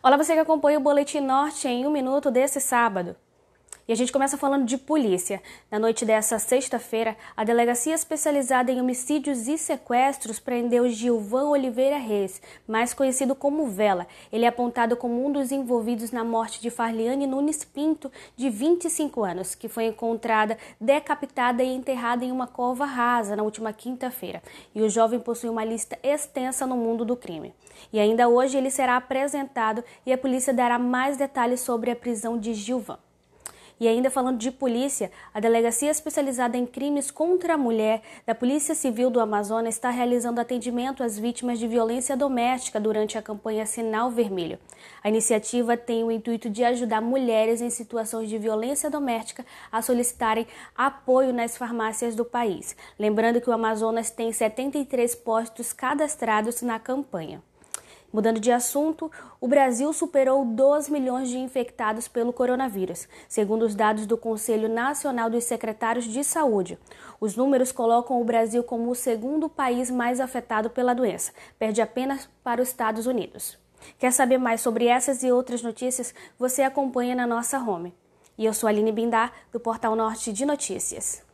Olá, você que acompanha o Boletim Norte em um minuto desse sábado. E a gente começa falando de polícia. Na noite dessa sexta-feira, a delegacia especializada em homicídios e sequestros prendeu Gilvan Oliveira Reis, mais conhecido como Vela. Ele é apontado como um dos envolvidos na morte de Farliane Nunes Pinto, de 25 anos, que foi encontrada decapitada e enterrada em uma cova rasa na última quinta-feira. E o jovem possui uma lista extensa no mundo do crime. E ainda hoje ele será apresentado e a polícia dará mais detalhes sobre a prisão de Gilvan. E ainda falando de polícia, a Delegacia Especializada em Crimes contra a Mulher da Polícia Civil do Amazonas está realizando atendimento às vítimas de violência doméstica durante a campanha Sinal Vermelho. A iniciativa tem o intuito de ajudar mulheres em situações de violência doméstica a solicitarem apoio nas farmácias do país. Lembrando que o Amazonas tem 73 postos cadastrados na campanha. Mudando de assunto, o Brasil superou 2 milhões de infectados pelo coronavírus, segundo os dados do Conselho Nacional dos Secretários de Saúde. Os números colocam o Brasil como o segundo país mais afetado pela doença, perde apenas para os Estados Unidos. Quer saber mais sobre essas e outras notícias? Você acompanha na nossa home. E eu sou Aline Bindar, do Portal Norte de Notícias.